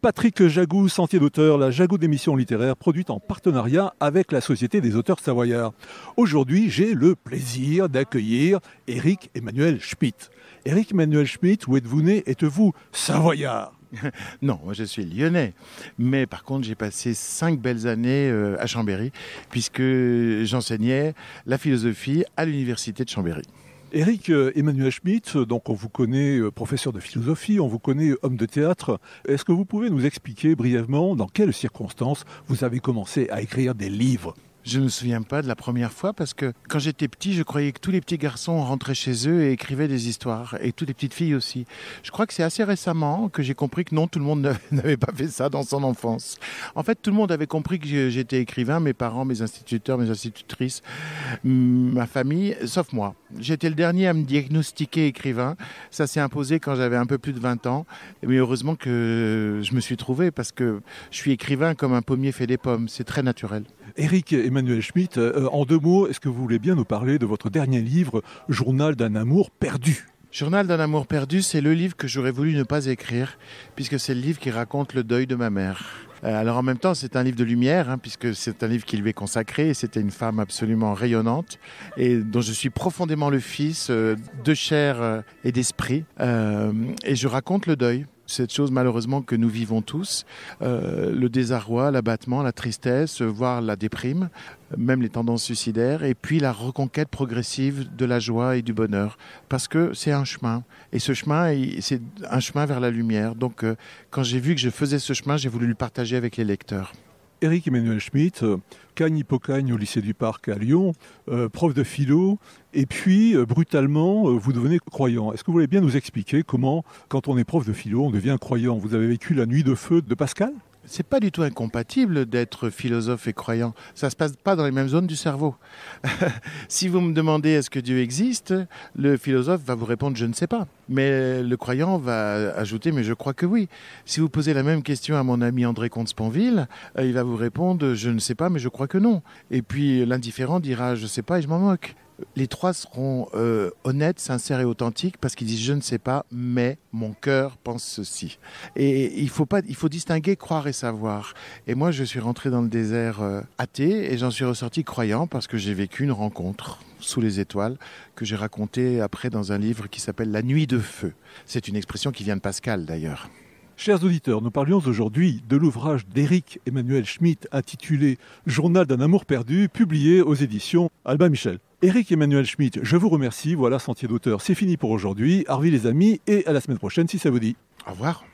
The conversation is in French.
Patrick Jagou, Sentier d'auteur, la Jagou d'émissions littéraires produite en partenariat avec la Société des auteurs savoyards. Aujourd'hui, j'ai le plaisir d'accueillir eric Emmanuel Schmitt. eric Emmanuel Schmitt, où êtes-vous né Êtes-vous savoyard non, moi je suis lyonnais. Mais par contre, j'ai passé cinq belles années euh, à Chambéry, puisque j'enseignais la philosophie à l'université de Chambéry. Eric euh, Emmanuel Schmitt, euh, donc on vous connaît euh, professeur de philosophie, on vous connaît homme de théâtre. Est-ce que vous pouvez nous expliquer brièvement dans quelles circonstances vous avez commencé à écrire des livres je ne me souviens pas de la première fois parce que quand j'étais petit, je croyais que tous les petits garçons rentraient chez eux et écrivaient des histoires, et toutes les petites filles aussi. Je crois que c'est assez récemment que j'ai compris que non, tout le monde n'avait pas fait ça dans son enfance. En fait, tout le monde avait compris que j'étais écrivain, mes parents, mes instituteurs, mes institutrices, ma famille, sauf moi. J'étais le dernier à me diagnostiquer écrivain. Ça s'est imposé quand j'avais un peu plus de 20 ans. Mais heureusement que je me suis trouvé parce que je suis écrivain comme un pommier fait des pommes. C'est très naturel. Eric Emmanuel Schmitt, euh, en deux mots, est-ce que vous voulez bien nous parler de votre dernier livre, Journal d'un amour perdu Journal d'un amour perdu, c'est le livre que j'aurais voulu ne pas écrire, puisque c'est le livre qui raconte le deuil de ma mère. Euh, alors en même temps, c'est un livre de lumière, hein, puisque c'est un livre qui lui est consacré, et c'était une femme absolument rayonnante, et dont je suis profondément le fils, euh, de chair euh, et d'esprit, et je raconte le deuil cette chose malheureusement que nous vivons tous, euh, le désarroi, l'abattement, la tristesse, voire la déprime, même les tendances suicidaires, et puis la reconquête progressive de la joie et du bonheur, parce que c'est un chemin, et ce chemin, c'est un chemin vers la lumière. Donc euh, quand j'ai vu que je faisais ce chemin, j'ai voulu le partager avec les lecteurs. Éric Emmanuel Schmitt, euh, cagne hypocagne au lycée du Parc à Lyon, euh, prof de philo, et puis euh, brutalement, vous devenez croyant. Est-ce que vous voulez bien nous expliquer comment, quand on est prof de philo, on devient croyant Vous avez vécu la nuit de feu de Pascal c'est pas du tout incompatible d'être philosophe et croyant. Ça se passe pas dans les mêmes zones du cerveau. si vous me demandez est-ce que Dieu existe, le philosophe va vous répondre je ne sais pas. Mais le croyant va ajouter mais je crois que oui. Si vous posez la même question à mon ami André Comte-Sponville, euh, il va vous répondre je ne sais pas mais je crois que non. Et puis l'indifférent dira je ne sais pas et je m'en moque les trois seront euh, honnêtes, sincères et authentiques parce qu'ils disent je ne sais pas, mais mon cœur pense ceci. Et il faut pas, il faut distinguer croire et savoir. Et moi, je suis rentré dans le désert euh, athée et j'en suis ressorti croyant parce que j'ai vécu une rencontre sous les étoiles que j'ai racontée après dans un livre qui s'appelle La nuit de feu. C'est une expression qui vient de Pascal d'ailleurs. Chers auditeurs, nous parlions aujourd'hui de l'ouvrage d'Éric Emmanuel Schmitt intitulé Journal d'un amour perdu, publié aux éditions Albin Michel. Eric Emmanuel Schmitt, je vous remercie. Voilà Sentier d'auteur. C'est fini pour aujourd'hui. Harvey les amis et à la semaine prochaine si ça vous dit. Au revoir.